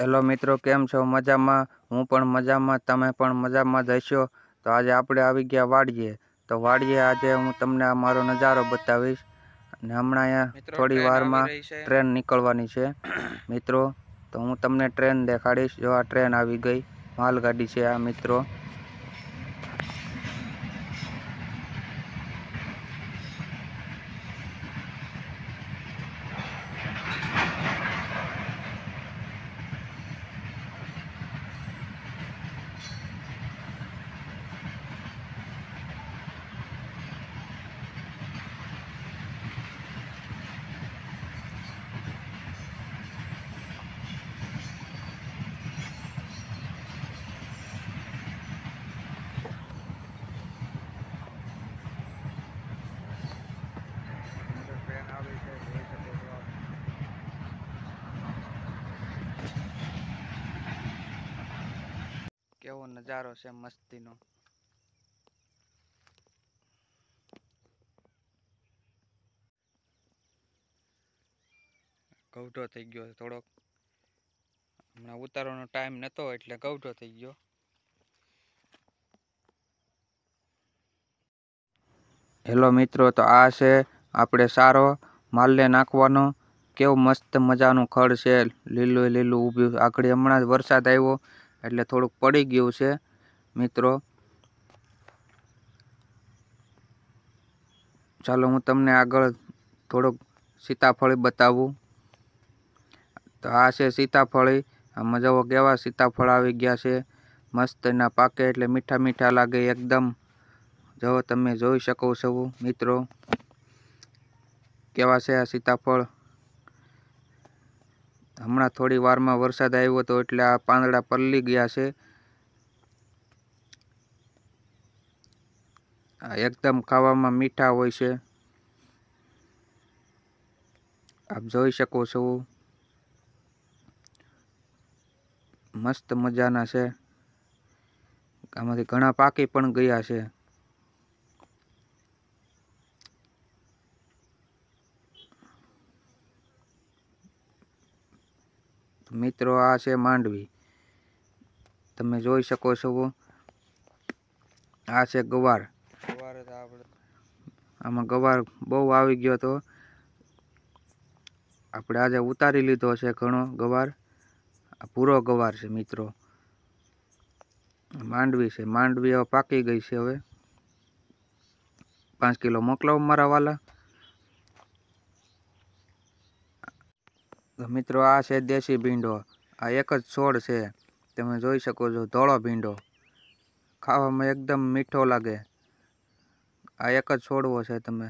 hello મિત્રો કેમ છો મજામાં હું પણ મજામાં તમે પણ મજામાં જ હશો તો આજે આપણે આવી ગયા વાડીએ તો વાડીએ આજે હું તમને આ મારો નજારો બતાવીશ અને હમણાં અહીંયા થોડી વારમાં ટ્રેન નીકળવાની છે મિત્રો તો હું તમને ટ્રેન દેખાડીશ જો આ ટ્રેન આવી ગઈ માલગાડી છે આ મિત્રો કેવો નજારો છે મસ્તીનો ગવઢો થઈ ગયો થોડોક હમણાં ઉતારવાનો ટાઈમ નહોતો એટલે ગવઢો થઈ ગયો હેલો મિત્રો તો આ છે આપણે સારો માલને નાખવાનો કેવો મસ્ત મજાનું ખડ છે લીલું લીલું ઊભ્યું આગળ હમણાં જ વરસાદ આવ્યો એટલે થોડુંક પડી ગયું છે મિત્રો ચાલો હું તમને આગળ થોડુંક સીતાફળી બતાવું તો આ છે સીતાફળી આમાં જવો કેવા સીતાફળ આવી ગયા છે મસ્ત એના પાકે એટલે મીઠા મીઠા લાગે એકદમ જવો તમે જોઈ શકો છો મિત્રો કેવા છે આ સીતાફળ હમણાં થોડી વારમાં વરસાદ આવ્યો હતો એટલે આ પાંદડા પલળી ગયા છે આ એકદમ ખાવામાં મીઠા હોય છે આપ જોઈ શકો છો મસ્ત મજાના છે આમાંથી ઘણા પાકી પણ ગયા છે મિત્રો આ છે માંડવી તમે જોઈ શકો છો આ છે ગવાર ગવાર આમાં ગવાર બહુ આવી ગયો તો આપણે આજે ઉતારી લીધો છે ઘણો ગવાર પૂરો ગવાર છે મિત્રો માંડવી છે માંડવી હવે પાકી ગઈ છે હવે પાંચ કિલો મોકલાવો મારા વાલા મિત્રો આ છે દેશી ભીંડો આ એક જ છોડ છે તમે જોઈ શકો છો ધોળો ભીંડો ખાવામાં એકદમ મીઠો લાગે આ એક જ છોડવો છે તમે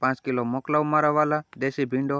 પાંચ કિલો મોકલાવ મારા વાલા દેશી ભીંડો